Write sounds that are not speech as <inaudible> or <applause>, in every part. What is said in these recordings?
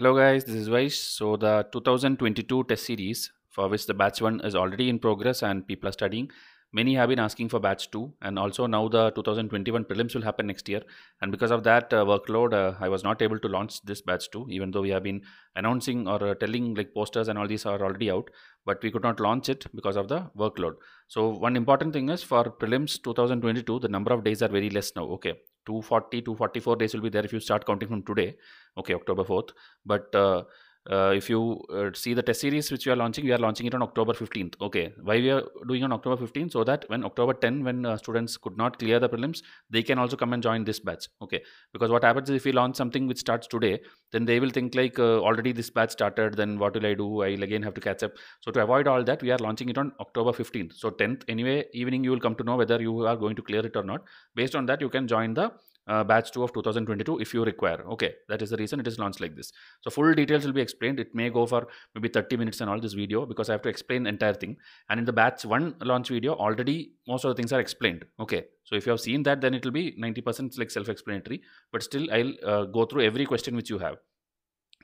Hello guys, this is Vaish. So the 2022 test series for which the batch 1 is already in progress and people are studying Many have been asking for batch 2 and also now the 2021 prelims will happen next year and because of that uh, workload uh, I was not able to launch this batch 2 even though we have been announcing or uh, telling like posters and all these are already out but we could not launch it because of the workload. So one important thing is for prelims 2022 the number of days are very less now okay 240 244 days will be there if you start counting from today okay October 4th but uh, uh, if you uh, see the test series which we are launching, we are launching it on October 15th. Okay, why we are doing on October 15th? So that when October 10, when uh, students could not clear the prelims, they can also come and join this batch. Okay, because what happens is if we launch something which starts today, then they will think like uh, already this batch started. Then what will I do? I'll again have to catch up. So to avoid all that, we are launching it on October 15th. So 10th anyway evening you will come to know whether you are going to clear it or not. Based on that, you can join the uh, batch 2 of 2022 if you require okay that is the reason it is launched like this so full details will be explained it may go for maybe 30 minutes and all this video because i have to explain entire thing and in the batch 1 launch video already most of the things are explained okay so if you have seen that then it will be 90% like self explanatory but still i'll uh, go through every question which you have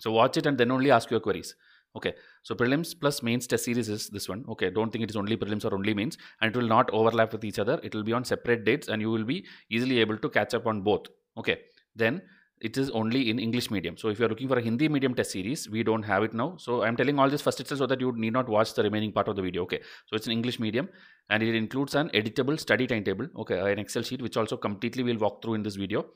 so watch it and then only ask your queries Okay, so prelims plus mains test series is this one. Okay, don't think it is only prelims or only mains and it will not overlap with each other. It will be on separate dates and you will be easily able to catch up on both. Okay, then it is only in English medium. So if you're looking for a Hindi medium test series, we don't have it now. So I'm telling all this first itself so that you need not watch the remaining part of the video. Okay. So it's an English medium and it includes an editable study timetable. Okay. An Excel sheet, which also completely we'll walk through in this video.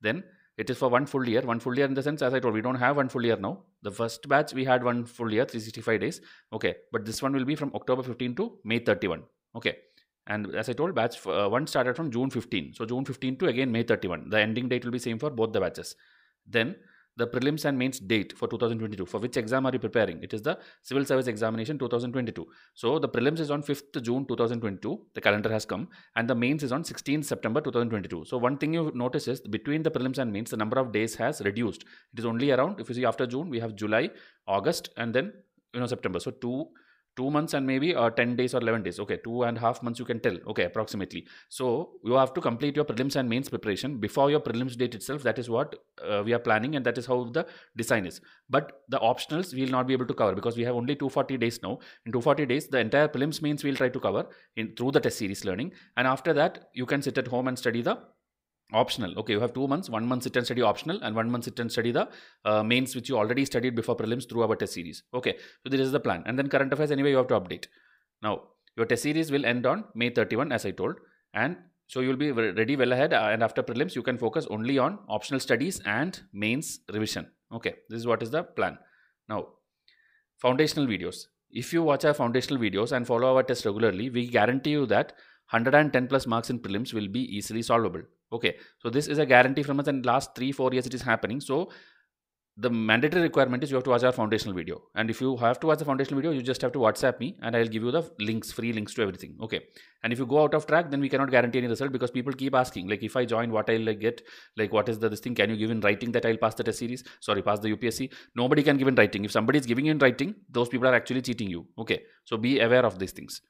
Then it is for one full year. One full year in the sense, as I told, we don't have one full year now. The first batch we had one full year, 365 days. Okay, but this one will be from October 15 to May 31. Okay, and as I told, batch uh, one started from June 15. So June 15 to again May 31. The ending date will be same for both the batches. Then the prelims and mains date for 2022. For which exam are you preparing? It is the Civil Service Examination 2022. So the prelims is on 5th June 2022. The calendar has come. And the mains is on 16th September 2022. So one thing you notice is between the prelims and mains, the number of days has reduced. It is only around, if you see after June, we have July, August, and then you know September. So two two months and maybe uh, 10 days or 11 days okay two and a half months you can tell okay approximately so you have to complete your prelims and mains preparation before your prelims date itself that is what uh, we are planning and that is how the design is but the optionals we will not be able to cover because we have only 240 days now in 240 days the entire prelims mains we will try to cover in through the test series learning and after that you can sit at home and study the optional okay you have two months one month sit and study optional and one month sit and study the uh, mains which you already studied before prelims through our test series okay so this is the plan and then current affairs anyway you have to update now your test series will end on may 31 as i told and so you'll be ready well ahead uh, and after prelims you can focus only on optional studies and mains revision okay this is what is the plan now foundational videos if you watch our foundational videos and follow our test regularly we guarantee you that 110 plus marks in prelims will be easily solvable okay so this is a guarantee from us and last three four years it is happening so the mandatory requirement is you have to watch our foundational video and if you have to watch the foundational video you just have to whatsapp me and i'll give you the links free links to everything okay and if you go out of track then we cannot guarantee any result because people keep asking like if i join what i'll like, get like what is the this thing can you give in writing that i'll pass the test series sorry pass the upsc nobody can give in writing if somebody is giving in writing those people are actually cheating you okay so be aware of these things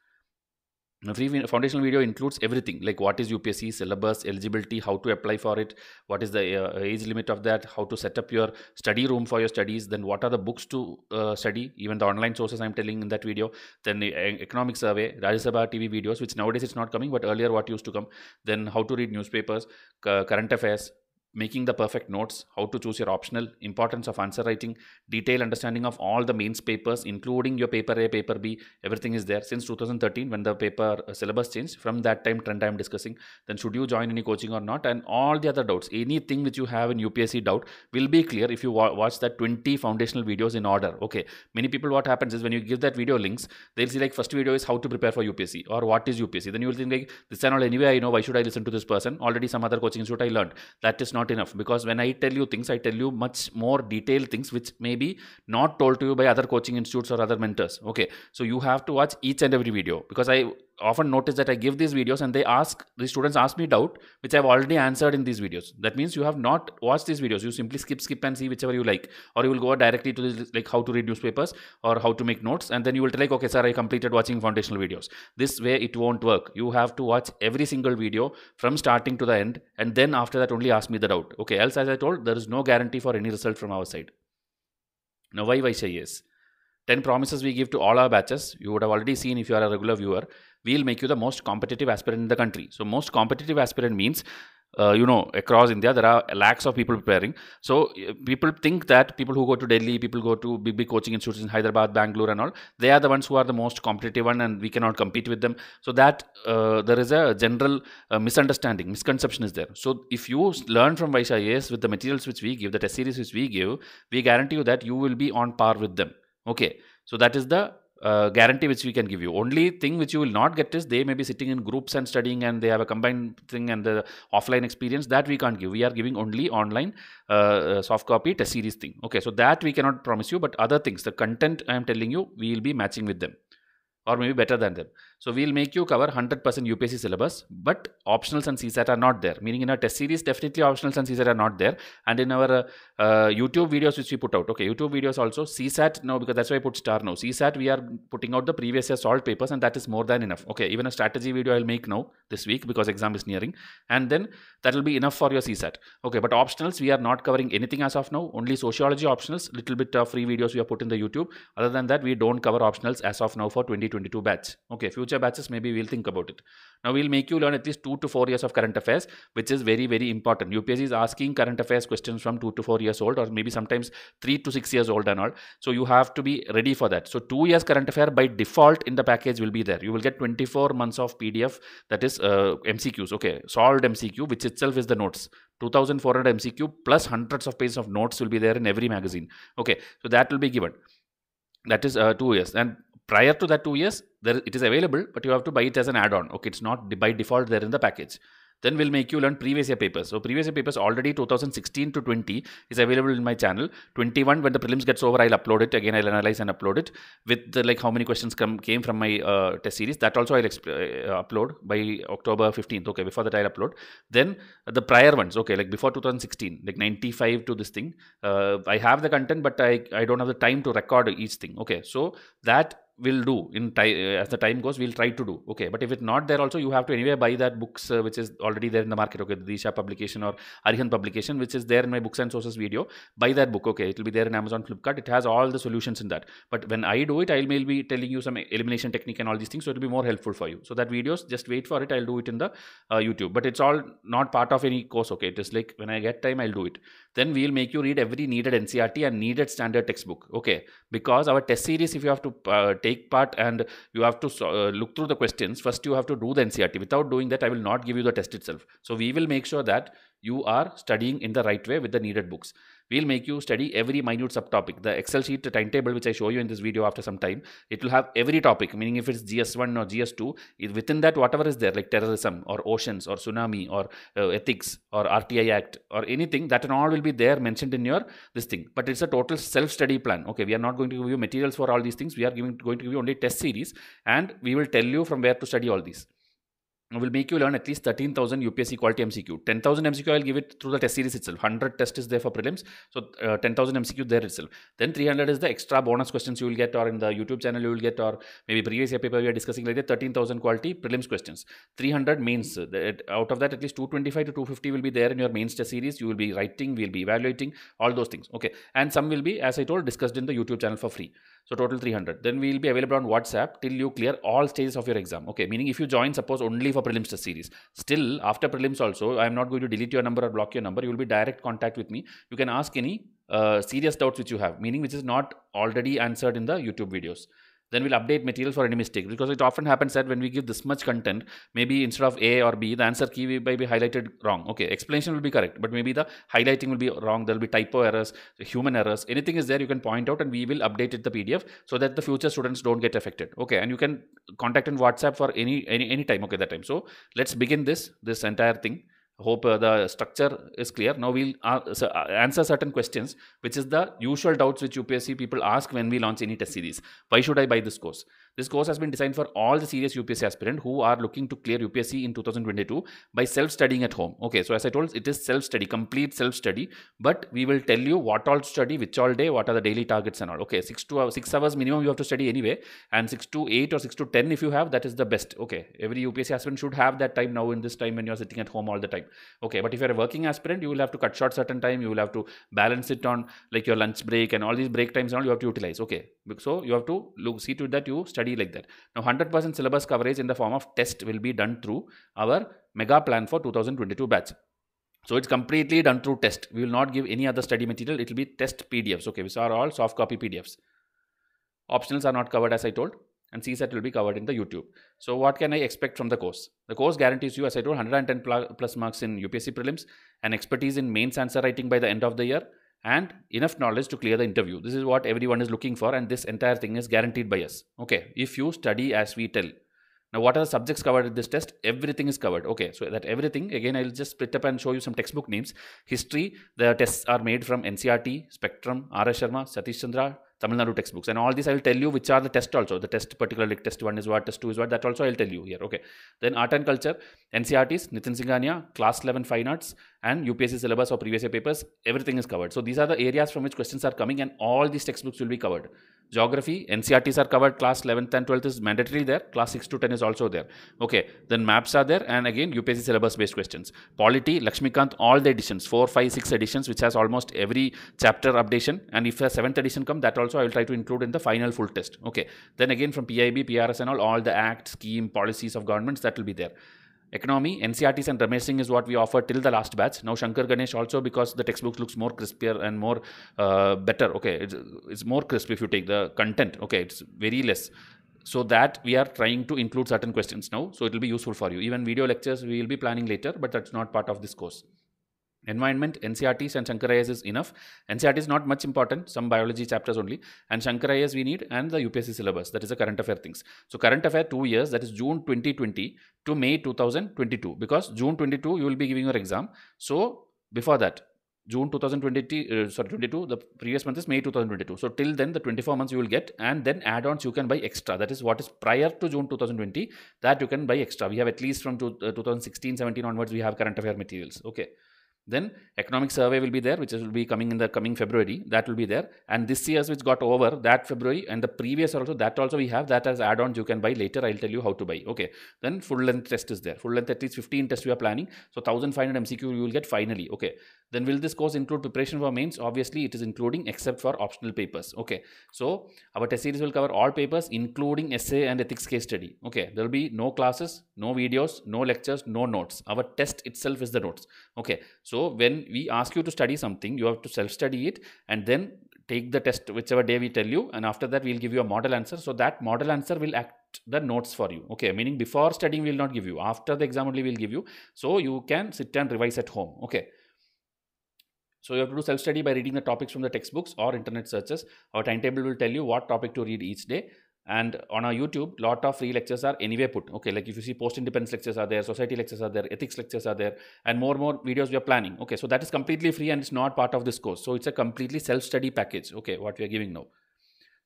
free foundational video includes everything like what is UPSC syllabus, eligibility, how to apply for it, what is the uh, age limit of that, how to set up your study room for your studies, then what are the books to uh, study, even the online sources I'm telling in that video, then the uh, economic survey, Rajya Sabha TV videos, which nowadays it's not coming, but earlier what used to come, then how to read newspapers, current affairs, making the perfect notes, how to choose your optional, importance of answer writing, detailed understanding of all the mains papers, including your paper A, paper B, everything is there. Since 2013, when the paper uh, syllabus changed, from that time trend I am discussing, then should you join any coaching or not, and all the other doubts, anything which you have in UPSC doubt will be clear if you wa watch that 20 foundational videos in order. Okay, many people what happens is when you give that video links, they'll see like first video is how to prepare for UPSC or what is UPSC. Then you will think like this channel anyway I know why should I listen to this person? Already some other coaching institute I learned. That is not not enough because when I tell you things, I tell you much more detailed things which may be not told to you by other coaching institutes or other mentors. Okay, so you have to watch each and every video because I often notice that I give these videos and they ask, the students ask me doubt, which I've already answered in these videos. That means you have not watched these videos. You simply skip, skip and see whichever you like. Or you will go directly to this, like how to read newspapers or how to make notes. And then you will tell like, okay, sir, I completed watching foundational videos. This way it won't work. You have to watch every single video from starting to the end. And then after that only ask me the doubt. Okay, else as I told, there is no guarantee for any result from our side. Now why, why say yes? 10 promises we give to all our batches. You would have already seen if you are a regular viewer we'll make you the most competitive aspirant in the country. So most competitive aspirant means uh, you know across india there are lakhs of people preparing so uh, people think that people who go to delhi people go to big big coaching institutes in hyderabad bangalore and all they are the ones who are the most competitive one and we cannot compete with them so that uh, there is a general uh, misunderstanding misconception is there so if you learn from vaishayas with the materials which we give the test series which we give we guarantee you that you will be on par with them okay so that is the uh, guarantee which we can give you. Only thing which you will not get is they may be sitting in groups and studying and they have a combined thing and the offline experience that we can't give. We are giving only online uh, uh soft copy test series thing. Okay, so that we cannot promise you, but other things, the content I am telling you, we will be matching with them or maybe better than them. So we'll make you cover 100% UPSC syllabus, but optionals and CSAT are not there. Meaning in our test series, definitely optionals and CSAT are not there. And in our uh, uh, YouTube videos which we put out, okay, YouTube videos also, CSAT, no, because that's why I put star now. CSAT, we are putting out the previous year solved papers and that is more than enough. Okay, even a strategy video I'll make now this week because exam is nearing. And then that will be enough for your CSAT. Okay, but optionals, we are not covering anything as of now. Only sociology optionals, little bit of free videos we have put in the YouTube. Other than that, we don't cover optionals as of now for 2022 batch. Okay, future future batches, maybe we'll think about it. Now we'll make you learn at least two to four years of current affairs, which is very, very important. UPSC is asking current affairs questions from two to four years old, or maybe sometimes three to six years old and all. So you have to be ready for that. So two years current affair by default in the package will be there. You will get 24 months of PDF that is uh, MCQs. Okay, solved MCQ, which itself is the notes. 2400 MCQ plus hundreds of pages of notes will be there in every magazine. Okay, so that will be given that is uh, two years and prior to that two years, there it is available, but you have to buy it as an add-on. Okay, it's not by default there in the package. Then we'll make you learn previous year papers. So previous year papers already 2016 to 20 is available in my channel. 21 when the prelims gets over, I'll upload it again. I'll analyze and upload it with the, like how many questions come came from my uh, test series. That also I'll uh, upload by October 15th. Okay, before that I'll upload. Then the prior ones. Okay, like before 2016, like 95 to this thing. Uh, I have the content, but I I don't have the time to record each thing. Okay, so that will do in time uh, as the time goes we'll try to do okay but if it's not there also you have to anyway buy that books uh, which is already there in the market okay the disha publication or arihan publication which is there in my books and sources video buy that book okay it will be there in amazon flipkart it has all the solutions in that but when i do it i'll maybe be telling you some elimination technique and all these things so it'll be more helpful for you so that videos just wait for it i'll do it in the uh, youtube but it's all not part of any course okay it is like when i get time i'll do it then we'll make you read every needed ncrt and needed standard textbook okay because our test series if you have to uh, take part and you have to uh, look through the questions first you have to do the ncrt without doing that i will not give you the test itself so we will make sure that you are studying in the right way with the needed books. We'll make you study every minute subtopic. The Excel sheet timetable, which I show you in this video after some time, it will have every topic, meaning if it's GS1 or GS2, it, within that, whatever is there, like terrorism or oceans or tsunami or uh, ethics or RTI Act or anything, that and all will be there mentioned in your this thing. But it's a total self study plan. Okay, we are not going to give you materials for all these things. We are giving, going to give you only test series and we will tell you from where to study all these will make you learn at least 13,000 UPSC quality MCQ. 10,000 MCQ, I'll give it through the test series itself. 100 test is there for prelims. So uh, 10,000 MCQ there itself. Then 300 is the extra bonus questions you will get or in the YouTube channel you will get or maybe previous year paper we are discussing like that 13,000 quality prelims questions. 300 means uh, that out of that at least 225 to 250 will be there in your mains test series. You will be writing, we'll be evaluating, all those things. Okay. And some will be, as I told, discussed in the YouTube channel for free. So total 300. Then we will be available on WhatsApp till you clear all stages of your exam. Okay, meaning if you join, suppose only for prelims test series, still after prelims also, I am not going to delete your number or block your number. You will be direct contact with me. You can ask any uh, serious doubts which you have, meaning which is not already answered in the YouTube videos then we'll update material for any mistake because it often happens that when we give this much content maybe instead of a or b the answer key may be highlighted wrong okay explanation will be correct but maybe the highlighting will be wrong there'll be typo errors human errors anything is there you can point out and we will update it the pdf so that the future students don't get affected okay and you can contact in whatsapp for any any any time okay that time so let's begin this this entire thing hope uh, the structure is clear. Now we'll uh, uh, answer certain questions, which is the usual doubts which UPSC people ask when we launch any test series. Why should I buy this course? This course has been designed for all the serious UPSC aspirant who are looking to clear UPSC in 2022 by self-studying at home. Okay, so as I told, it is self-study, complete self-study. But we will tell you what all study, which all day, what are the daily targets and all. Okay, six to uh, six hours minimum you have to study anyway, and six to eight or six to ten if you have, that is the best. Okay, every UPSC aspirant should have that time now in this time when you are sitting at home all the time. Okay, but if you are a working aspirant, you will have to cut short certain time. You will have to balance it on like your lunch break and all these break times and all you have to utilize. Okay, so you have to look see to that you study study like that. Now, 100% syllabus coverage in the form of test will be done through our mega plan for 2022 batch. So it's completely done through test. We will not give any other study material. It will be test PDFs. Okay, which are all soft copy PDFs. Optionals are not covered as I told. And CSAT will be covered in the YouTube. So what can I expect from the course? The course guarantees you, as I told, 110 plus marks in UPSC prelims, and expertise in mains answer writing by the end of the year, and enough knowledge to clear the interview. This is what everyone is looking for, and this entire thing is guaranteed by us. Okay, if you study as we tell. Now, what are the subjects covered in this test? Everything is covered. Okay, so that everything, again, I'll just split up and show you some textbook names. History, the tests are made from NCRT, Spectrum, R.S. Sharma, Satish Chandra, Tamil Nadu textbooks. And all these I will tell you which are the test also. The test particularly test 1 is what, test 2 is what. That also I will tell you here. Okay. Then art and culture, NCRTs, Nitin Singhania, class 11 fine arts and UPSC syllabus or previous year papers. Everything is covered. So these are the areas from which questions are coming and all these textbooks will be covered. Geography, NCRTs are covered. Class 11th and 12th is mandatory there. Class 6 to 10 is also there. Okay. Then maps are there and again UPSC syllabus based questions. Polity, Lakshmikant, all the editions, 4, 5, 6 editions which has almost every chapter updation and if a 7th edition come that also also I will try to include in the final full test. Okay. Then again from PIB, PRS and all, all the acts, scheme, policies of governments that will be there. Economy, NCRTs and Ramesh Singh is what we offer till the last batch. Now Shankar Ganesh also because the textbook looks more crispier and more uh, better. Okay, it's, it's more crisp if you take the content. Okay, it's very less so that we are trying to include certain questions now so it will be useful for you even video lectures we will be planning later but that's not part of this course environment ncrts and Shankarayas is enough ncrt is not much important some biology chapters only and Shankarayas we need and the upsc syllabus that is the current affair things so current affair two years that is june 2020 to may 2022 because june 22 you will be giving your exam so before that June 2020, uh, sorry, 22, the previous month is May 2022. So, till then, the 24 months you will get, and then add ons you can buy extra. That is what is prior to June 2020, that you can buy extra. We have at least from 2016 uh, 17 onwards, we have current affair materials. Okay. Then economic survey will be there, which will be coming in the coming February. That will be there. And this year's which got over, that February and the previous also, that also we have that as add-ons you can buy later. I'll tell you how to buy. Okay. Then full length test is there. Full length at least 15 tests we are planning. So 1500 MCQ you will get finally. Okay. Then will this course include preparation for mains? Obviously it is including except for optional papers. Okay. So our test series will cover all papers including essay and ethics case study. Okay. There will be no classes, no videos, no lectures, no notes. Our test itself is the notes. Okay. So so when we ask you to study something, you have to self-study it and then take the test whichever day we tell you and after that we'll give you a model answer so that model answer will act the notes for you okay meaning before studying we'll not give you after the exam only we'll give you so you can sit and revise at home okay so you have to do self study by reading the topics from the textbooks or internet searches our timetable will tell you what topic to read each day and on our YouTube, lot of free lectures are anyway put. Okay, like if you see post-independence lectures are there, society lectures are there, ethics lectures are there, and more and more videos we are planning. Okay, so that is completely free and it's not part of this course. So it's a completely self-study package. Okay, what we are giving now.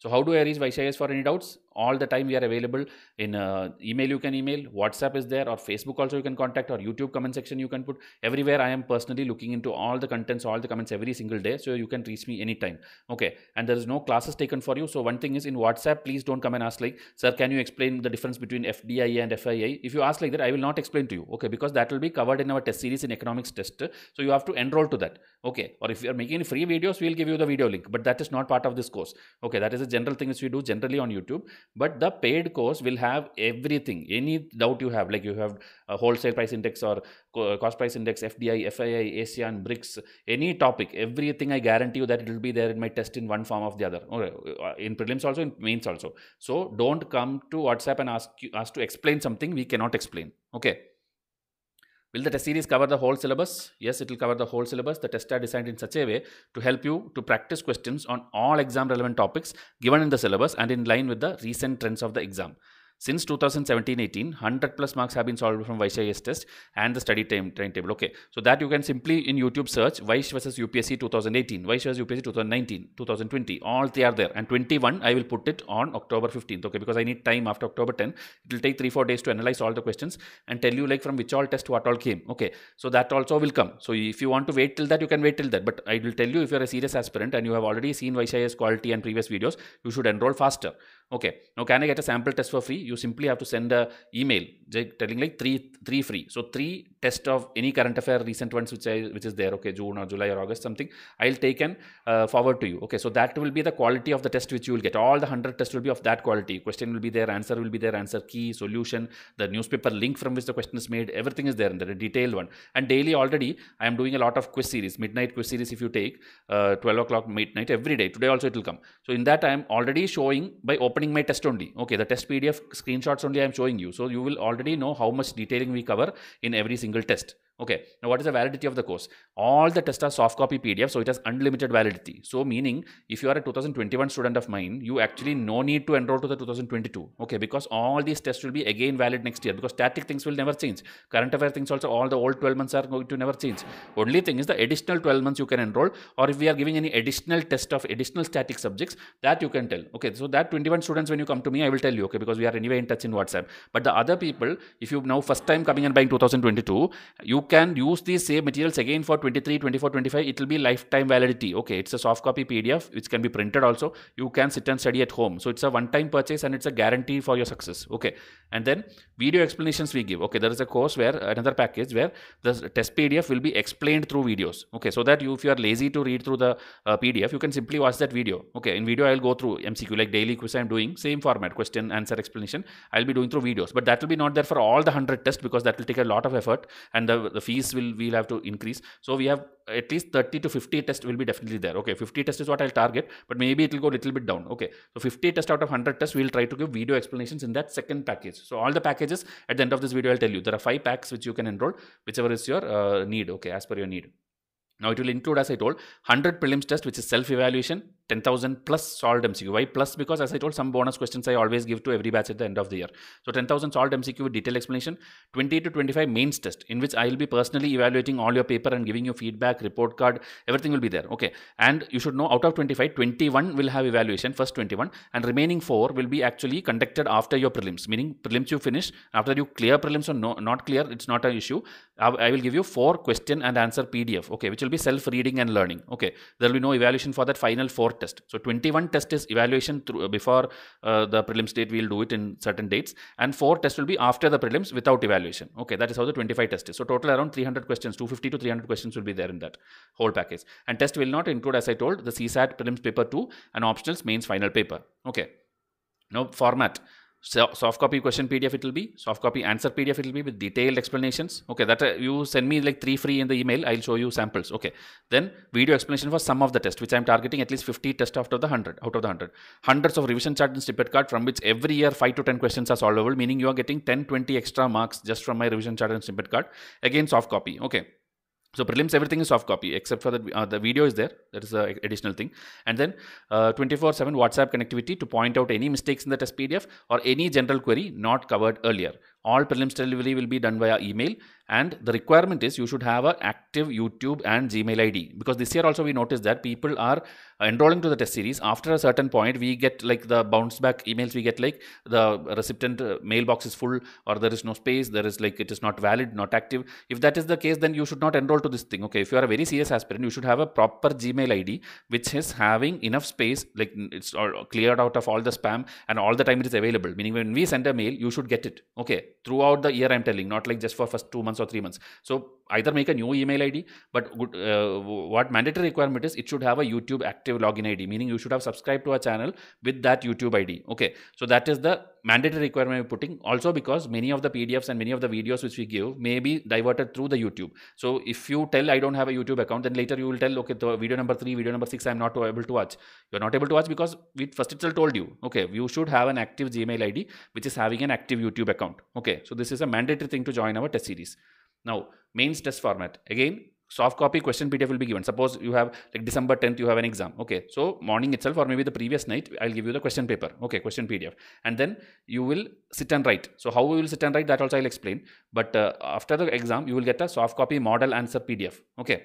So how do I reach Vaishayas for any doubts? All the time we are available in uh, email you can email, WhatsApp is there or Facebook also you can contact or YouTube comment section you can put. Everywhere I am personally looking into all the contents, all the comments every single day. So you can reach me anytime. Okay. And there is no classes taken for you. So one thing is in WhatsApp, please don't come and ask like, sir, can you explain the difference between FDI and FII? If you ask like that, I will not explain to you. Okay. Because that will be covered in our test series in economics test. So you have to enroll to that. Okay. Or if you are making free videos, we will give you the video link. But that is not part of this course. Okay. That is general thing which we do generally on YouTube. But the paid course will have everything. Any doubt you have, like you have a wholesale price index or cost price index, FDI, FII, ASEAN, BRICS, any topic, everything I guarantee you that it will be there in my test in one form of the other. Uh, in prelims also, in mains also. So don't come to WhatsApp and ask, us to explain something we cannot explain. Okay. Will the test series cover the whole syllabus? Yes, it will cover the whole syllabus. The tests are designed in such a way to help you to practice questions on all exam relevant topics given in the syllabus and in line with the recent trends of the exam. Since 2017-18, 100 plus marks have been solved from Vaishayas test and the study time timetable. Okay, so that you can simply in YouTube search Vaish versus UPSC 2018, Vaish versus UPSC 2019, 2020. All they are there. And 21, I will put it on October 15th. Okay, because I need time after October 10. It will take three four days to analyze all the questions and tell you like from which all test what all came. Okay, so that also will come. So if you want to wait till that, you can wait till that. But I will tell you if you are a serious aspirant and you have already seen Vaishayas quality and previous videos, you should enroll faster. Okay, now can I get a sample test for free? You simply have to send a email telling like three, three free. So three test of any current affair recent ones which I which is there okay June or July or August something I'll take and uh, forward to you okay so that will be the quality of the test which you will get all the 100 tests will be of that quality question will be there answer will be there answer key solution the newspaper link from which the question is made everything is there in the detailed one and daily already I am doing a lot of quiz series midnight quiz series if you take uh, 12 o'clock midnight every day today also it will come so in that I am already showing by opening my test only okay the test PDF screenshots only I am showing you so you will already know how much detailing we cover in every single single test. Okay, now what is the validity of the course? All the tests are soft copy PDF, so it has unlimited validity. So meaning, if you are a 2021 student of mine, you actually no need to enroll to the 2022. Okay, because all these tests will be again valid next year because static things will never change. Current affair things also, all the old 12 months are going to never change. Only thing is the additional 12 months you can enroll or if we are giving any additional test of additional static subjects, that you can tell. Okay, so that 21 students when you come to me, I will tell you, okay, because we are anyway in touch in WhatsApp. But the other people, if you now first time coming and buying 2022, you can use these same materials again for 23, 24, 25. It will be lifetime validity. Okay, it's a soft copy PDF which can be printed also. You can sit and study at home. So it's a one-time purchase and it's a guarantee for your success. Okay, and then video explanations we give. Okay, there is a course where another package where the test PDF will be explained through videos. Okay, so that you, if you are lazy to read through the uh, PDF, you can simply watch that video. Okay, in video I'll go through MCQ like daily quiz I'm doing same format question answer explanation. I'll be doing through videos, but that will be not there for all the hundred tests because that will take a lot of effort and the the fees will we'll have to increase so we have at least 30 to 50 test will be definitely there okay 50 test is what i'll target but maybe it will go a little bit down okay so 50 test out of 100 tests we'll try to give video explanations in that second package so all the packages at the end of this video i'll tell you there are five packs which you can enroll whichever is your uh, need okay as per your need now it will include as i told 100 prelims test which is self evaluation 10,000 plus solved MCQ. Why plus? Because as I told, some bonus questions I always give to every batch at the end of the year. So 10,000 solved MCQ with detailed explanation, 20 to 25 mains test in which I will be personally evaluating all your paper and giving you feedback, report card, everything will be there. Okay. And you should know out of 25, 21 will have evaluation, first 21 and remaining 4 will be actually conducted after your prelims, meaning prelims you finish. After you clear prelims or no, not clear, it's not an issue. I, I will give you 4 question and answer PDF, okay, which will be self-reading and learning. Okay. There will be no evaluation for that final 4 test. So 21 test is evaluation through, uh, before uh, the prelims date. We'll do it in certain dates, and four test will be after the prelims without evaluation. Okay, that is how the 25 test is. So total around 300 questions, 250 to 300 questions will be there in that whole package. And test will not include, as I told, the CSAT prelims paper two and optionals mains final paper. Okay. Now format so soft copy question PDF it will be, soft copy answer PDF it will be with detailed explanations. Okay, that uh, you send me like three free in the email, I'll show you samples. Okay, then video explanation for some of the test, which I'm targeting at least 50 test of the 100, out of the 100. Hundreds of revision chart and snippet card from which every year 5 to 10 questions are solvable, meaning you are getting 10, 20 extra marks just from my revision chart and snippet card. Again, soft copy. Okay so prelims everything is soft copy except for the, uh, the video is there that is an additional thing and then 24/7 uh, whatsapp connectivity to point out any mistakes in the test pdf or any general query not covered earlier all prelims delivery will be done via email and the requirement is you should have an active youtube and gmail id because this year also we noticed that people are enrolling to the test series after a certain point we get like the bounce back emails we get like the recipient uh, mailbox is full or there is no space there is like it is not valid not active if that is the case then you should not enroll to this thing okay if you are a very serious aspirant you should have a proper gmail id which is having enough space like it's cleared out of all the spam and all the time it is available meaning when we send a mail you should get it okay throughout the year i'm telling not like just for first two months or three months so either make a new email id but good, uh, what mandatory requirement is it should have a youtube active login id meaning you should have subscribed to a channel with that youtube id okay so that is the mandatory requirement we're putting also because many of the pdfs and many of the videos which we give may be diverted through the youtube so if you tell i don't have a youtube account then later you will tell okay the video number 3 video number 6 i'm not able to watch you're not able to watch because we first itself told you okay you should have an active gmail id which is having an active youtube account okay Okay, so this is a mandatory thing to join our test series. Now, mains test format. Again, soft copy question PDF will be given. Suppose you have like December 10th, you have an exam. Okay, so morning itself or maybe the previous night, I'll give you the question paper. Okay, question PDF. And then you will sit and write. So how we will sit and write, that also I'll explain. But uh, after the exam, you will get a soft copy model answer PDF. Okay,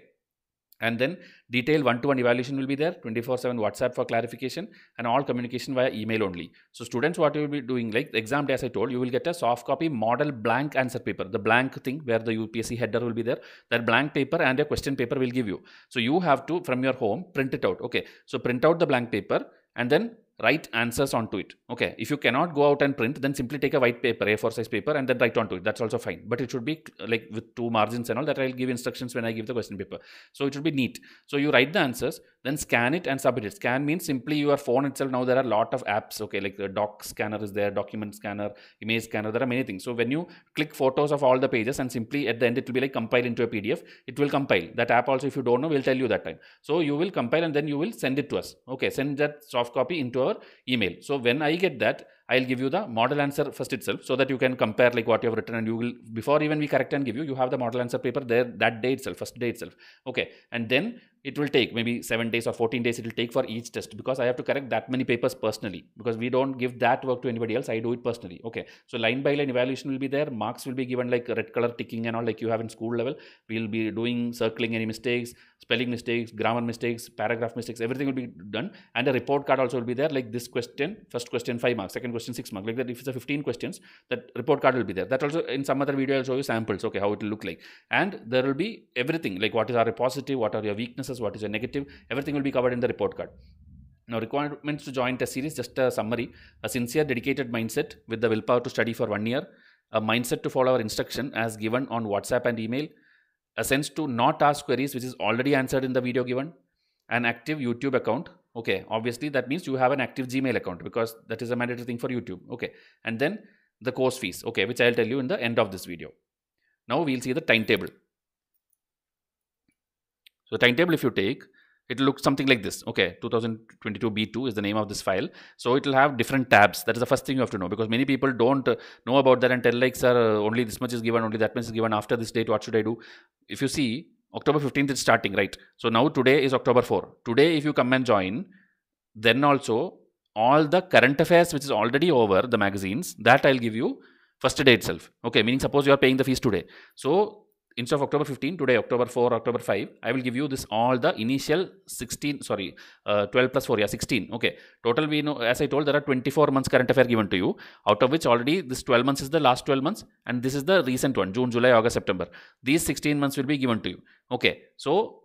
and then detailed one-to-one evaluation will be there, 24-7 WhatsApp for clarification and all communication via email only. So students, what you will be doing, like the exam day as I told, you will get a soft copy model blank answer paper, the blank thing where the UPSC header will be there, that blank paper and a question paper will give you. So you have to, from your home, print it out. Okay, so print out the blank paper and then write answers onto it. Okay, if you cannot go out and print, then simply take a white paper, A4 size paper, and then write onto it. That's also fine. But it should be like with two margins and all that. I'll give instructions when I give the question paper. So it should be neat. So you write the answers, then scan it and submit it. Scan means simply your phone itself. Now there are a lot of apps. Okay, like the doc scanner is there, document scanner, image scanner. There are many things. So when you click photos of all the pages and simply at the end it will be like compile into a PDF. It will compile. That app also, if you don't know, will tell you that time. So you will compile and then you will send it to us. Okay, send that soft copy into your email. So when I get that, I'll give you the model answer first itself so that you can compare like what you have written and you will before even we correct and give you, you have the model answer paper there that day itself, first day itself. Okay. And then it will take maybe 7 days or 14 days it will take for each test because i have to correct that many papers personally because we don't give that work to anybody else i do it personally okay so line by line evaluation will be there marks will be given like red color ticking and all like you have in school level we'll be doing circling any mistakes spelling mistakes grammar mistakes paragraph mistakes everything will be done and a report card also will be there like this question first question 5 marks second question 6 marks like that if it's a 15 questions that report card will be there that also in some other video i'll show you samples okay how it will look like and there will be everything like what is our positive what are your weaknesses what is your negative, everything will be covered in the report card. Now, requirements to join test series, just a summary, a sincere, dedicated mindset with the willpower to study for one year, a mindset to follow our instruction as given on WhatsApp and email, a sense to not ask queries which is already answered in the video given, an active YouTube account. Okay, obviously that means you have an active Gmail account because that is a mandatory thing for YouTube. Okay, and then the course fees, okay, which I'll tell you in the end of this video. Now we'll see the timetable. So timetable, if you take, it looks something like this. Okay, 2022 B2 is the name of this file. So it will have different tabs. That is the first thing you have to know because many people don't uh, know about that and tell like, sir, uh, only this much is given, only that much is given. After this date, what should I do? If you see, October 15th is starting, right? So now today is October 4. Today, if you come and join, then also all the current affairs which is already over, the magazines, that I'll give you first day itself. Okay, meaning suppose you are paying the fees today. So instead of October 15, today October 4, October 5, I will give you this all the initial 16, sorry, uh, 12 plus 4, yeah, 16. Okay. Total, we know, as I told, there are 24 months current affair given to you, out of which already this 12 months is the last 12 months, and this is the recent one, June, July, August, September. These 16 months will be given to you. Okay. So,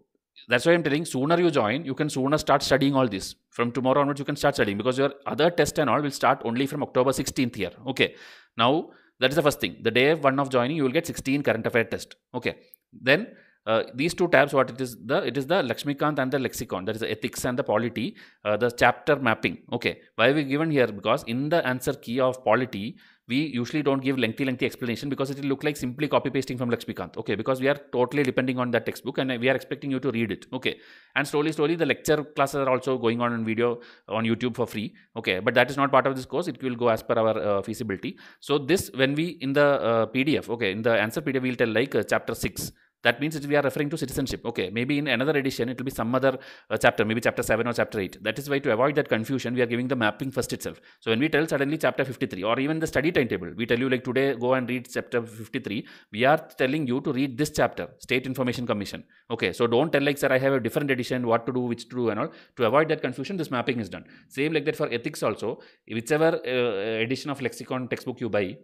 that's why I'm telling sooner you join, you can sooner start studying all this. From tomorrow onwards, you can start studying because your other test and all will start only from October 16th here. Okay. Now, that is the first thing. The day one of joining, you will get 16 current affair test. Okay. Then uh, these two tabs what it is the it is the Lakshmikant and the lexicon that is the ethics and the polity uh, the chapter mapping okay why we given here because in the answer key of polity we usually don't give lengthy lengthy explanation because it will look like simply copy pasting from Lakshmikant okay because we are totally depending on that textbook and we are expecting you to read it okay and slowly slowly the lecture classes are also going on in video on YouTube for free okay but that is not part of this course it will go as per our uh, feasibility so this when we in the uh, PDF okay in the answer PDF we'll tell like uh, chapter 6 that means we are referring to citizenship. Okay, maybe in another edition it will be some other uh, chapter, maybe chapter 7 or chapter 8. That is why to avoid that confusion, we are giving the mapping first itself. So when we tell suddenly chapter 53 or even the study timetable, we tell you like today go and read chapter 53. We are telling you to read this chapter, State Information Commission. Okay, so don't tell like sir, I have a different edition, what to do, which to do and all. To avoid that confusion, this mapping is done. Same like that for ethics also. Whichever uh, uh edition of lexicon textbook you buy,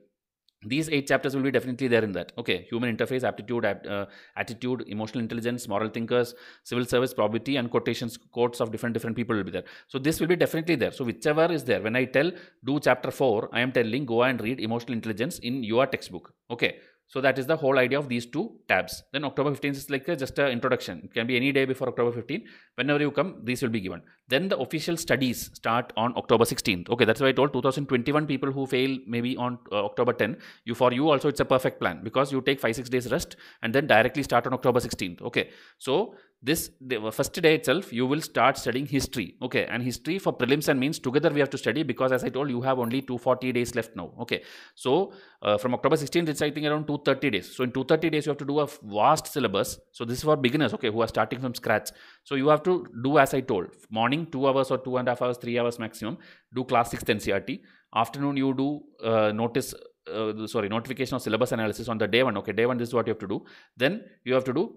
these eight chapters will be definitely there in that okay human interface aptitude uh, attitude emotional intelligence moral thinkers civil service probity and quotations quotes of different different people will be there so this will be definitely there so whichever is there when i tell do chapter 4 i am telling go and read emotional intelligence in your textbook okay so that is the whole idea of these two tabs then october 15th is like a, just an introduction it can be any day before october 15 whenever you come these will be given then the official studies start on October 16th. Okay, that's why I told 2021 people who fail maybe on uh, October 10. You for you also it's a perfect plan because you take five six days rest and then directly start on October 16th. Okay, so this the first day itself you will start studying history. Okay, and history for prelims and means together we have to study because as I told you have only 240 days left now. Okay, so uh, from October 16th it's I think around 230 days. So in 230 days you have to do a vast syllabus. So this is for beginners. Okay, who are starting from scratch. So you have to do as I told morning morning, two hours or two and a half hours, three hours maximum, do class 6th NCRT. Afternoon, you do uh, notice, uh, sorry, notification of syllabus analysis on the day one. Okay, day one, this is what you have to do. Then you have to do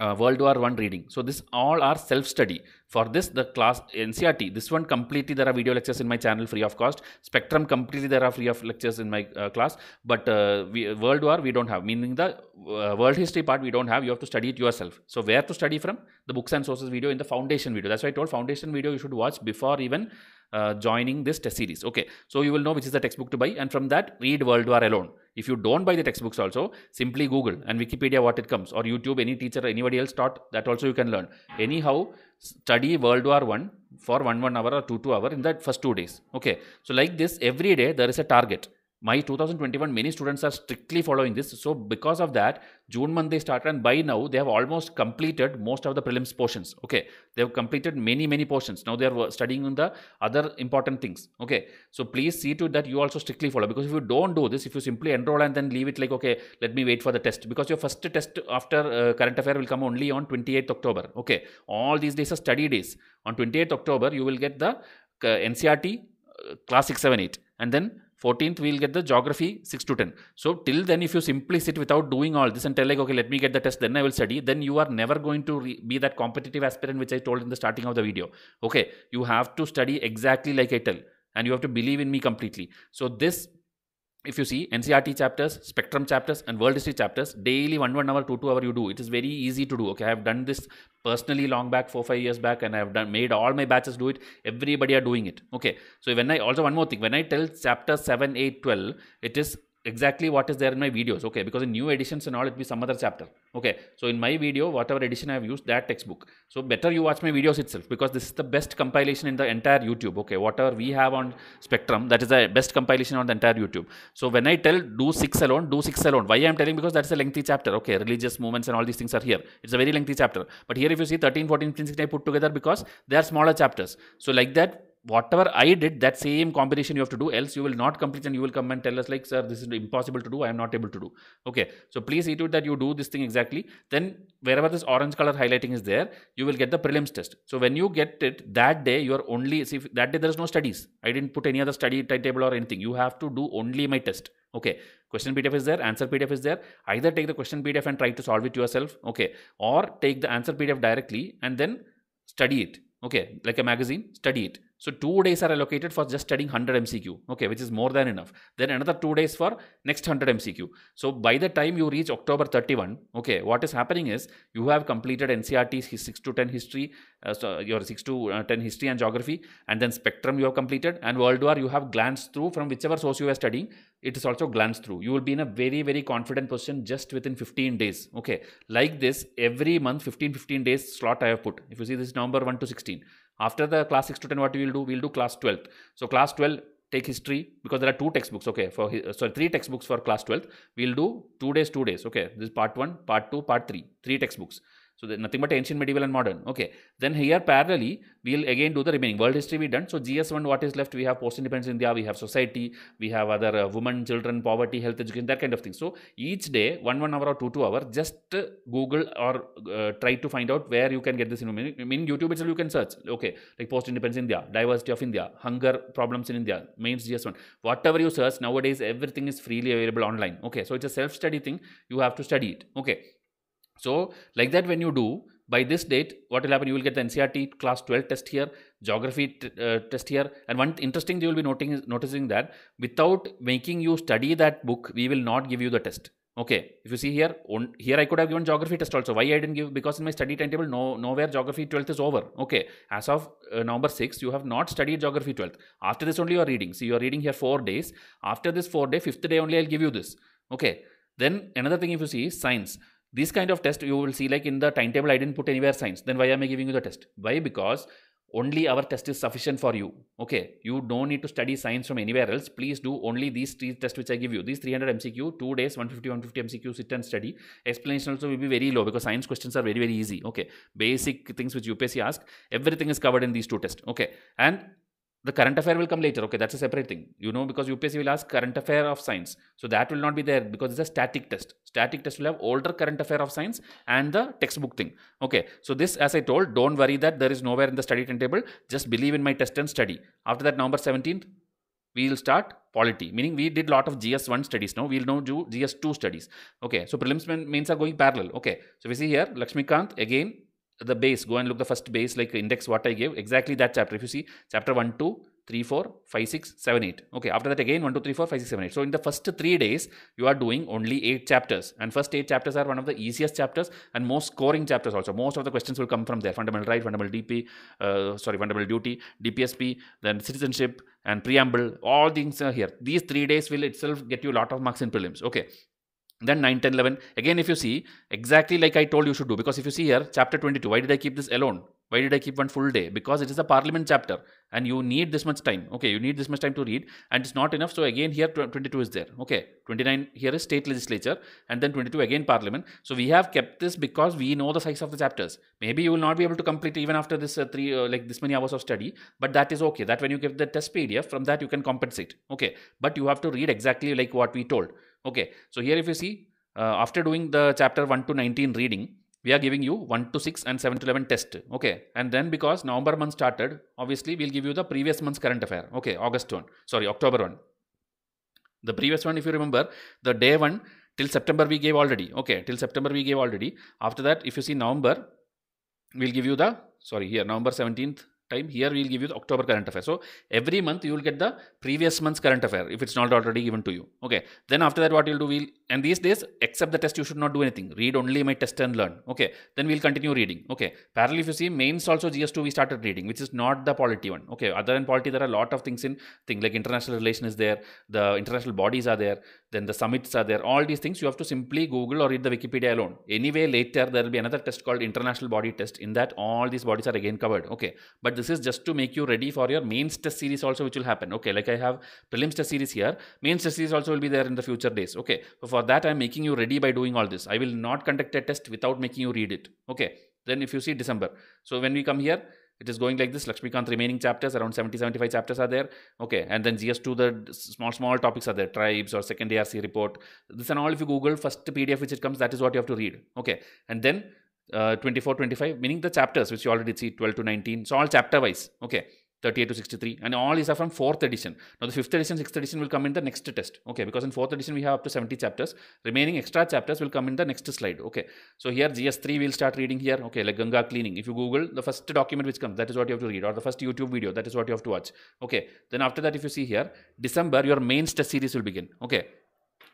uh, World War One reading. So this all are self-study. For this, the class NCRT, this one completely there are video lectures in my channel free of cost. Spectrum completely there are free of lectures in my uh, class. But uh, we, World War we don't have. Meaning the uh, world history part we don't have. You have to study it yourself. So where to study from? The books and sources video in the foundation video. That's why I told foundation video you should watch before even uh, joining this test series. Okay. So you will know which is the textbook to buy and from that read World War alone. If you don't buy the textbooks also, simply Google and Wikipedia what it comes or YouTube, any teacher, anybody else taught that also you can learn. Anyhow, study World War One for one one hour or two two hour in that first two days. Okay. So like this, every day there is a target my 2021 many students are strictly following this so because of that june month they started and by now they have almost completed most of the prelims portions okay they have completed many many portions now they are studying on the other important things okay so please see to it that you also strictly follow because if you don't do this if you simply enroll and then leave it like okay let me wait for the test because your first test after uh, current affair will come only on 28th october okay all these days are study days on 28th october you will get the uh, ncrt uh, class 678 and then 14th we'll get the geography 6 to 10 so till then if you simply sit without doing all this and tell like okay let me get the test then i will study then you are never going to re- be that competitive aspirant which i told in the starting of the video okay you have to study exactly like i tell and you have to believe in me completely so this if you see NCRT chapters, Spectrum chapters, and World History chapters, daily one one hour, two two hour you do. It is very easy to do. Okay, I have done this personally long back, four five years back, and I have done made all my batches do it. Everybody are doing it. Okay, so when I also one more thing, when I tell chapter 7, 8, 12, it is exactly what is there in my videos okay because in new editions and all it be some other chapter okay so in my video whatever edition i have used that textbook so better you watch my videos itself because this is the best compilation in the entire youtube okay whatever we have on spectrum that is the best compilation on the entire youtube so when i tell do six alone do six alone why i'm telling because that's a lengthy chapter okay religious movements and all these things are here it's a very lengthy chapter but here if you see 13 14 15 16 i put together because they are smaller chapters so like that whatever I did, that same combination you have to do, else you will not complete and you will come and tell us like, sir, this is impossible to do, I am not able to do. Okay, so please see to it that you do this thing exactly. Then wherever this orange color highlighting is there, you will get the prelims test. So when you get it that day, you are only, see that day there is no studies. I didn't put any other study timetable or anything. You have to do only my test. Okay, question PDF is there, answer PDF is there. Either take the question PDF and try to solve it yourself. Okay, or take the answer PDF directly and then study it. Okay, like a magazine, study it so two days are allocated for just studying 100 MCQ, okay, which is more than enough. Then another two days for next 100 MCQ. So by the time you reach October 31, okay, what is happening is you have completed NCRT 6 to 10 history, uh, so your 6 to uh, 10 history and geography, and then spectrum you have completed, and World War you have glanced through from whichever source you are studying. It is also glanced through. You will be in a very very confident position just within 15 days. Okay, like this every month 15 15 days slot I have put. If you see this number 1 to 16. After the class 6 to 10, what we will do? We will do class 12. So class 12, take history because there are two textbooks okay for sorry three textbooks for class 12 we'll do two days two days okay this is part 1 part 2 part 3 three textbooks so nothing but ancient, medieval, and modern. Okay. Then here parallelly, we'll again do the remaining world history we done. So GS1, what is left? We have post-independence India, we have society, we have other uh, women, children, poverty, health, education, that kind of thing. So each day, one one hour or two two hour, just uh, Google or uh, try to find out where you can get this information. mean, YouTube itself, you can search. Okay, like post-independence India, diversity of India, hunger problems in India, Means GS1. Whatever you search nowadays, everything is freely available online. Okay, so it's a self-study thing. You have to study it. Okay. So like that when you do, by this date, what will happen? You will get the NCRT class 12 test here, geography uh, test here. And one interesting thing you will be noting, noticing that without making you study that book, we will not give you the test. Okay, if you see here, on, here I could have given geography test also. Why I didn't give? Because in my study timetable, no, nowhere geography 12th is over. Okay, as of uh, number 6, you have not studied geography 12th. After this only you are reading. See, you are reading here 4 days. After this 4 day, 5th day only I will give you this. Okay, then another thing if you see science. This kind of test you will see like in the timetable I didn't put anywhere science. Then why am I giving you the test? Why? Because only our test is sufficient for you. Okay, you don't need to study science from anywhere else. Please do only these three tests which I give you. These 300 MCQ, two days, 150, 150 MCQ, sit and study. Explanation also will be very low because science questions are very, very easy. Okay, basic things which UPSC ask, everything is covered in these two tests. Okay, and the current affair will come later okay that's a separate thing you know because upsc will ask current affair of science so that will not be there because it's a static test static test will have older current affair of science and the textbook thing okay so this as i told don't worry that there is nowhere in the study timetable just believe in my test and study after that november 17th we will start polity meaning we did lot of gs1 studies now we'll now do gs2 studies okay so prelims mains are going parallel okay so we see here lakshmikant again the base, go and look the first base like index what I gave, exactly that chapter. If you see chapter 1, 2, 3, 4, 5, 6, 7, 8. Okay, after that again 1, 2, 3, 4, 5, 6, 7, 8. So in the first three days, you are doing only eight chapters. And first eight chapters are one of the easiest chapters and most scoring chapters also. Most of the questions will come from there. Fundamental right, fundamental DP, uh, sorry, fundamental duty, DPSP, then citizenship and preamble. All things are here. These three days will itself get you a lot of marks in prelims. Okay, then 9 10 11 again if you see exactly like i told you should do because if you see here chapter 22 why did i keep this alone why did i keep one full day because it is a parliament chapter and you need this much time okay you need this much time to read and it's not enough so again here 22 is there okay 29 here is state legislature and then 22 again parliament so we have kept this because we know the size of the chapters maybe you will not be able to complete even after this uh, three uh, like this many hours of study but that is okay that when you give the test pdf from that you can compensate okay but you have to read exactly like what we told Okay, so here if you see, uh, after doing the chapter 1 to 19 reading, we are giving you 1 to 6 and 7 to 11 test. Okay, and then because November month started, obviously we'll give you the previous month's current affair. Okay, August 1, sorry, October 1. The previous one, if you remember, the day 1 till September we gave already. Okay, till September we gave already. After that, if you see November, we'll give you the, sorry, here, November 17th, time here we will give you the october current affair so every month you will get the previous month's current affair if it's not already given to you okay then after that what you'll do we'll and these days except the test you should not do anything read only my test and learn okay then we'll continue reading okay parallel if you see mains also gs2 we started reading which is not the polity one okay other than polity there are a lot of things in thing like international relation is there the international bodies are there then the summits are there. All these things you have to simply Google or read the Wikipedia alone. Anyway, later there will be another test called International Body Test. In that, all these bodies are again covered. Okay, but this is just to make you ready for your mains test series also, which will happen. Okay, like I have prelims test series here, mains test series also will be there in the future days. Okay, so for that I'm making you ready by doing all this. I will not conduct a test without making you read it. Okay, then if you see December, so when we come here it is going like this lakshmikant remaining chapters around 70 75 chapters are there okay and then gs2 the small small topics are there tribes or second arc report this and all if you google first pdf which it comes that is what you have to read okay and then uh, 24 25 meaning the chapters which you already see 12 to 19 so all chapter wise okay 38 to 63 and all these are from fourth edition now the fifth edition sixth edition will come in the next test okay because in fourth edition we have up to 70 chapters remaining extra chapters will come in the next slide okay so here gs3 we'll start reading here okay like ganga cleaning if you google the first document which comes that is what you have to read or the first youtube video that is what you have to watch okay then after that if you see here december your main test series will begin okay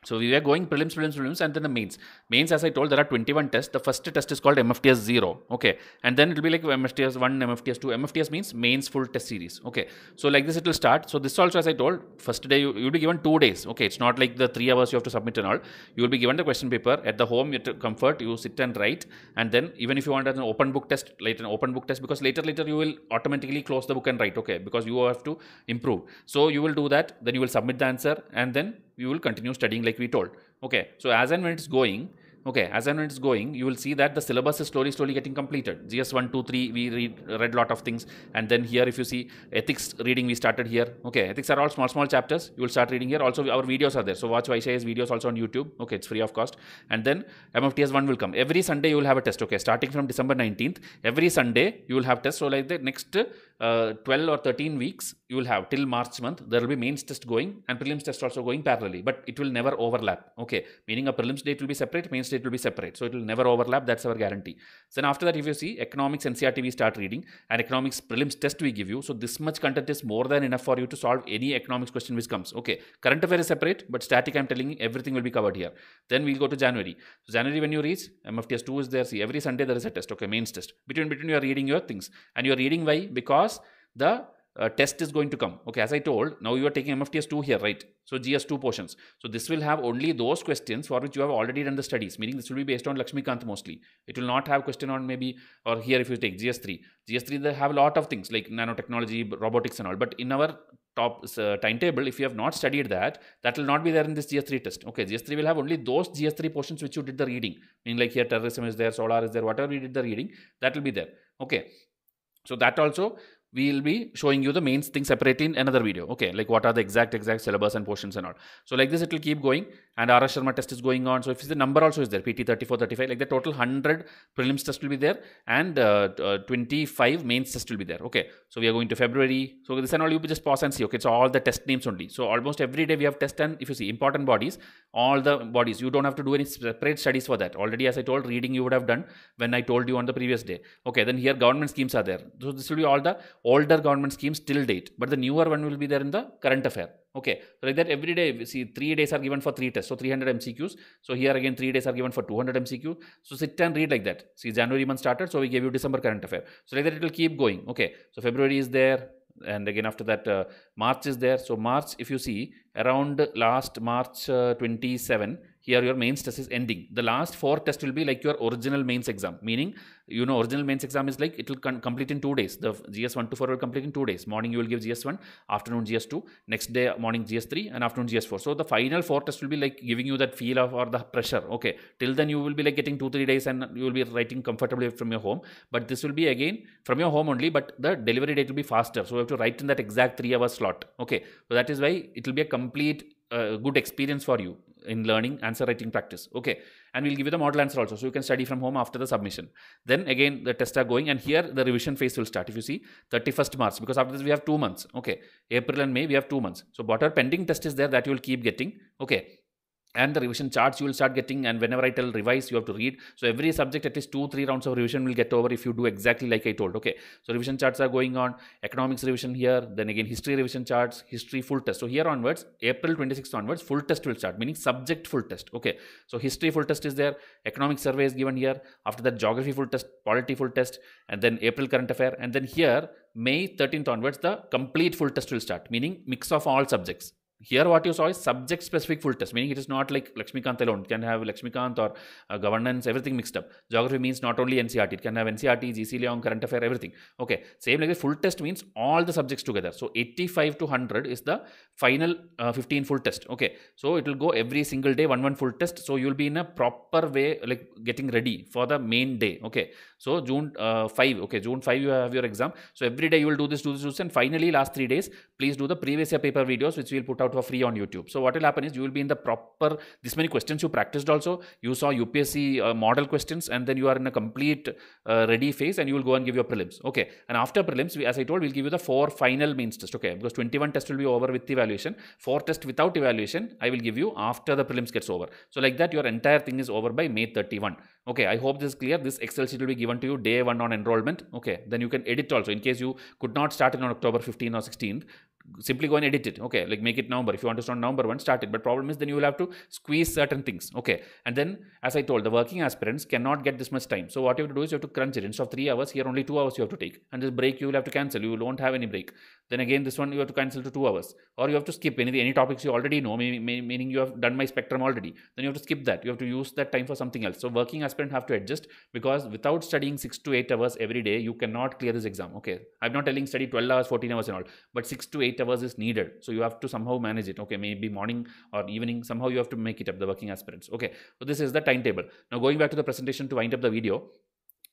so we were going prelims, prelims, prelims, and then the mains. Mains, as I told, there are 21 tests. The first test is called MFTS 0. Okay. And then it'll be like MFTS 1, MFTS 2. MFTS means mains full test series. Okay. So like this, it'll start. So this also, as I told, first day, you, will be given two days. Okay. It's not like the three hours you have to submit and all. You will be given the question paper at the home, at comfort, you sit and write. And then even if you want an open book test, later an open book test, because later, later you will automatically close the book and write. Okay. Because you have to improve. So you will do that. Then you will submit the answer. And then you will continue studying like we told okay so as and when it's going okay as and when it's going you will see that the syllabus is slowly slowly getting completed gs 1 2 3 we read, read lot of things and then here if you see ethics reading we started here okay ethics are all small small chapters you will start reading here also our videos are there so watch Vaishai's videos also on youtube okay it's free of cost and then mfts 1 will come every sunday you will have a test okay starting from december 19th every sunday you will have tests so like the next uh, 12 or 13 weeks you will have till march month there will be mains test going and prelims test also going parallelly but it will never overlap okay meaning a prelims date will be separate mains it will be separate. So it will never overlap. That's our guarantee. Then after that, if you see economics NCRT, we start reading and economics prelims test we give you. So this much content is more than enough for you to solve any economics question which comes. Okay, current affair is separate, but static I'm telling you everything will be covered here. Then we'll go to January. So January when you reach MFTS 2 is there. See every Sunday there is a test. Okay, mains test. Between between you are reading your things and you are reading why because the uh, test is going to come. Okay, as I told, now you are taking MFTS2 here, right? So GS2 portions. So this will have only those questions for which you have already done the studies, meaning this will be based on Lakshmikant mostly. It will not have question on maybe, or here if you take GS3. GS3, they have a lot of things like nanotechnology, robotics and all. But in our top uh, timetable, if you have not studied that, that will not be there in this GS3 test. Okay, GS3 will have only those GS3 portions which you did the reading. Meaning like here terrorism is there, solar is there, whatever you did the reading, that will be there. Okay, so that also we'll be showing you the main thing separately in another video. Okay, like what are the exact exact syllabus and portions and all. So like this, it will keep going. And RS Sharma test is going on. So if the number also is there, PT 34, 35, like the total 100 prelims test will be there and uh, uh, 25 mains test will be there. Okay, so we are going to February. So this and all you just pause and see. Okay, so all the test names only. So almost every day we have test and if you see important bodies, all the bodies, you don't have to do any separate studies for that. Already as I told, reading you would have done when I told you on the previous day. Okay, then here government schemes are there. So this will be all the older government schemes till date, but the newer one will be there in the current affair. Okay, so like that every day, we see three days are given for three tests, so 300 MCQs. So here again, three days are given for 200 MCQ. So sit and read like that. See, January month started, so we gave you December current affair. So like that, it will keep going. Okay, so February is there, and again after that uh, march is there so march if you see around last march uh, 27 here your mains test is ending. The last four test will be like your original mains exam, meaning, you know, original mains exam is like it will complete in two days. The GS1 to 4 will complete in two days. Morning you will give GS1, afternoon GS2, next day morning GS3 and afternoon GS4. So the final four test will be like giving you that feel of or the pressure. Okay, till then you will be like getting two, three days and you will be writing comfortably from your home. But this will be again from your home only, but the delivery date will be faster. So you have to write in that exact three hour slot. Okay, so that is why it will be a complete a good experience for you in learning answer writing practice okay and we'll give you the model answer also so you can study from home after the submission then again the tests are going and here the revision phase will start if you see 31st march because after this we have two months okay april and may we have two months so whatever pending test is there that you will keep getting okay and the revision charts you will start getting and whenever i tell revise you have to read so every subject at least two three rounds of revision will get over if you do exactly like i told okay so revision charts are going on economics revision here then again history revision charts history full test so here onwards april 26th onwards full test will start meaning subject full test okay so history full test is there economic survey is given here after that geography full test polity full test and then april current affair and then here may 13th onwards the complete full test will start meaning mix of all subjects here what you saw is subject specific full test meaning it is not like Lakshmikant alone it can have Lakshmikant or uh, governance everything mixed up geography means not only NCRT it can have NCRT GC Leong current affair everything okay same like the full test means all the subjects together so 85 to 100 is the final uh, 15 full test okay so it will go every single day one one full test so you will be in a proper way like getting ready for the main day okay so June uh, 5 okay June 5 you have your exam so every day you will do this do this do this and finally last three days please do the previous year paper videos which we will put out out for free on YouTube. So what will happen is you will be in the proper this many questions you practiced also. You saw UPSC uh, model questions and then you are in a complete uh, ready phase and you will go and give your prelims. Okay. And after prelims, we, as I told, we'll give you the four final means test. Okay. Because 21 test will be over with evaluation. Four test without evaluation, I will give you after the prelims gets over. So like that, your entire thing is over by May 31. Okay. I hope this is clear. This Excel sheet will be given to you day one on enrollment. Okay. Then you can edit also in case you could not start it on October 15 or 16th simply go and edit it okay like make it number. if you want to start number one start it but problem is then you will have to squeeze certain things okay and then as i told the working aspirants cannot get this much time so what you have to do is you have to crunch it instead of three hours here only two hours you have to take and this break you will have to cancel you won't have any break then again this one you have to cancel to two hours or you have to skip any any topics you already know meaning you have done my spectrum already then you have to skip that you have to use that time for something else so working aspirant have to adjust because without studying six to eight hours every day you cannot clear this exam okay i'm not telling study 12 hours 14 hours and all but six to eight eight hours is needed. So you have to somehow manage it. Okay, maybe morning or evening, somehow you have to make it up, the working aspirants. Okay, so this is the timetable. Now going back to the presentation to wind up the video,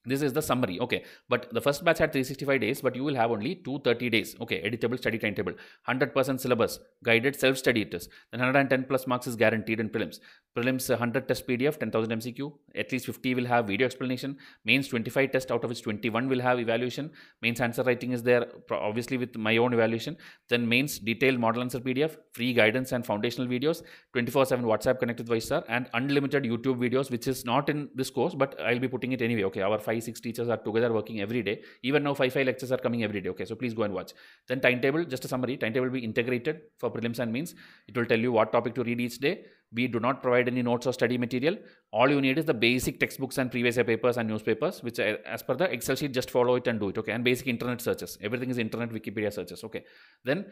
this is the summary okay but the first batch had 365 days but you will have only 230 days okay editable study timetable 100% syllabus guided self study it is then 110 plus marks is guaranteed in prelims prelims 100 uh, test pdf 10000 mcq at least 50 will have video explanation mains 25 test out of which 21 will have evaluation mains answer writing is there obviously with my own evaluation then mains detailed model answer pdf free guidance and foundational videos 24/7 whatsapp connected voice sir and unlimited youtube videos which is not in this course but i'll be putting it anyway okay our five, six teachers are together working every day. Even now, five, five lectures are coming every day. Okay, so please go and watch. Then timetable, just a summary. Timetable will be integrated for prelims and means. It will tell you what topic to read each day. We do not provide any notes or study material. All you need is the basic textbooks and previous year papers and newspapers, which uh, as per the Excel sheet, just follow it and do it. Okay, and basic internet searches. Everything is internet Wikipedia searches. Okay, then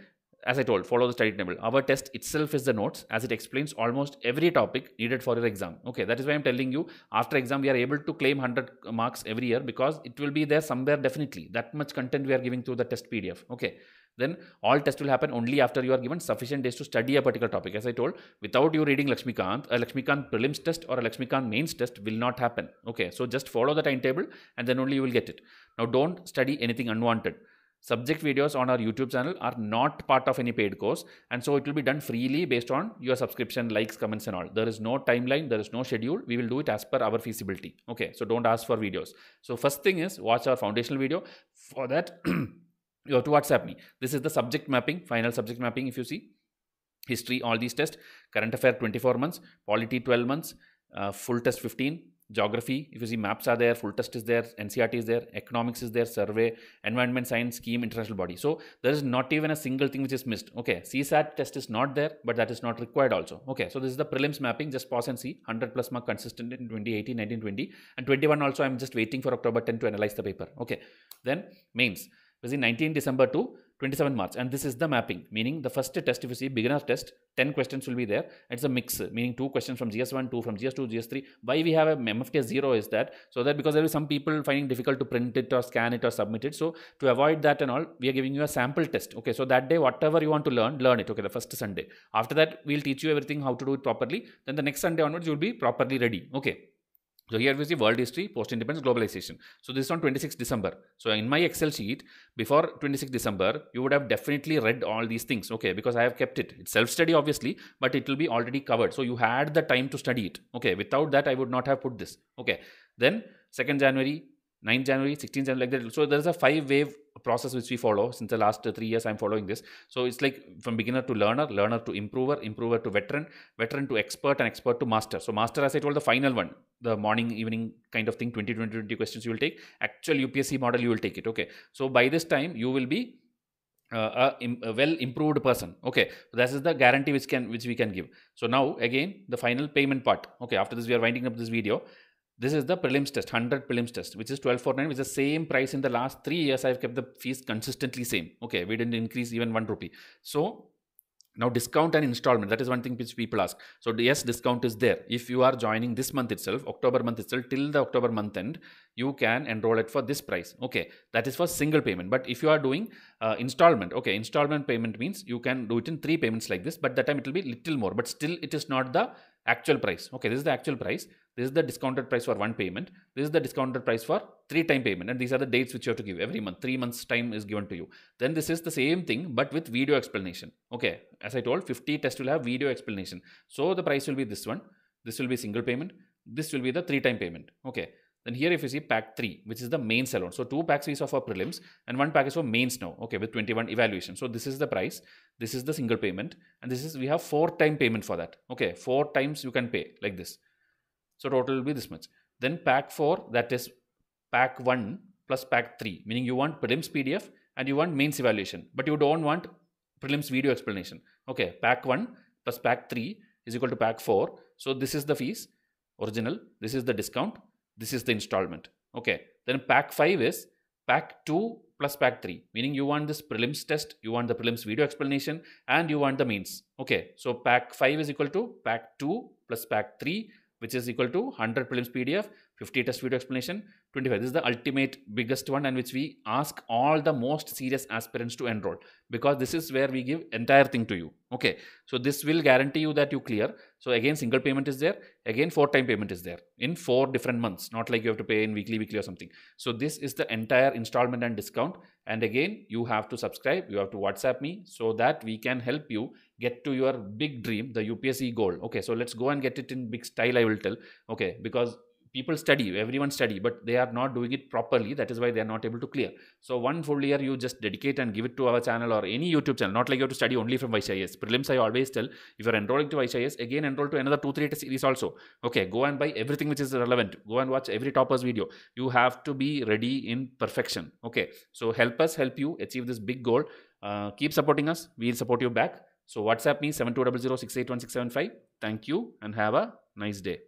as I told, follow the study table. Our test itself is the notes as it explains almost every topic needed for your exam. Okay, that is why I'm telling you after exam we are able to claim 100 marks every year because it will be there somewhere definitely. That much content we are giving through the test PDF. Okay, then all test will happen only after you are given sufficient days to study a particular topic. As I told, without you reading Lakshmikant, a Lakshmikant prelims test or a Lakshmikant mains test will not happen. Okay, so just follow the timetable and then only you will get it. Now don't study anything unwanted subject videos on our YouTube channel are not part of any paid course and so it will be done freely based on your subscription likes comments and all there is no timeline there is no schedule we will do it as per our feasibility okay so don't ask for videos so first thing is watch our foundational video for that <clears throat> you have to whatsapp me this is the subject mapping final subject mapping if you see history all these tests current affair 24 months polity 12 months uh, full test 15 geography if you see maps are there full test is there ncrt is there economics is there survey environment science scheme international body so there is not even a single thing which is missed okay csat test is not there but that is not required also okay so this is the prelims mapping just pause and see 100 plus mark consistent in 2018 19 20 and 21 also i'm just waiting for october 10 to analyze the paper okay then mains you see 19 december to 27 marks and this is the mapping meaning the first test if you see beginner's test 10 questions will be there it's a mix meaning two questions from gs1 two from gs2 gs3 why we have a mft 0 is that so that because there be some people finding difficult to print it or scan it or submit it so to avoid that and all we are giving you a sample test okay so that day whatever you want to learn learn it okay the first sunday after that we'll teach you everything how to do it properly then the next sunday onwards you'll be properly ready okay so here we see world history, post-independence, globalization. So this is on 26 December. So in my Excel sheet, before 26 December, you would have definitely read all these things, okay? Because I have kept it. It's self-study, obviously, but it will be already covered. So you had the time to study it, okay? Without that, I would not have put this, okay? Then 2nd January, 9th January, 16th January, like that. So there's a five wave process which we follow since the last three years. I'm following this. So it's like from beginner to learner, learner to improver, improver to veteran, veteran to expert, and expert to master. So master, as I told, the final one, the morning, evening kind of thing, 20, 20, 20 questions you will take. Actual UPSC model, you will take it. Okay. So by this time, you will be uh, a, a, well improved person okay so this is the guarantee which can which we can give so now again the final payment part okay after this we are winding up this video this is the prelims test, 100 prelims test, which is 1249, which is the same price in the last three years. I've kept the fees consistently same. Okay, we didn't increase even one rupee. So now discount and installment, that is one thing which people ask. So yes, discount is there. If you are joining this month itself, October month itself, till the October month end, you can enroll it for this price. Okay, that is for single payment. But if you are doing uh, installment, okay, installment payment means you can do it in three payments like this, but that time it will be little more, but still it is not the actual price. Okay, this is the actual price. This is the discounted price for one payment. This is the discounted price for three time payment. And these are the dates which you have to give every month. Three months time is given to you. Then this is the same thing, but with video explanation. Okay. As I told, 50 test will have video explanation. So the price will be this one. This will be single payment. This will be the three time payment. Okay. Then here if you see pack 3, which is the main salon. So two packs is our prelims and one pack is for mains now, okay, with 21 evaluation. So this is the price, this is the single payment and this is, we have four time payment for that. Okay, four times you can pay like this. So total will be this much. Then pack 4 that is pack 1 plus pack 3 meaning you want prelims PDF and you want mains evaluation but you don't want prelims video explanation. Okay pack 1 plus pack 3 is equal to pack 4. So this is the fees original. This is the discount. This is the installment. Okay then pack 5 is pack 2 plus pack 3 meaning you want this prelims test you want the prelims video explanation and you want the means okay so pack 5 is equal to pack 2 plus pack 3 which is equal to 100 prelims PDF, 50 test video explanation, 25 this is the ultimate biggest one and which we ask all the most serious aspirants to enroll because this is where we give entire thing to you okay so this will guarantee you that you clear so again single payment is there again four time payment is there in four different months not like you have to pay in weekly weekly or something so this is the entire installment and discount and again you have to subscribe you have to whatsapp me so that we can help you get to your big dream the upsc goal okay so let's go and get it in big style i will tell okay because people study, everyone study, but they are not doing it properly. That is why they are not able to clear. So one full year you just dedicate and give it to our channel or any YouTube channel. Not like you have to study only from YCIS. Prelims I always tell, if you're enrolling to YCIS, again enroll to another 2-3 series also. Okay, go and buy everything which is relevant. Go and watch every topper's video. You have to be ready in perfection. Okay, so help us help you achieve this big goal. Uh, keep supporting us. We'll support you back. So WhatsApp me 7200 Thank you and have a nice day.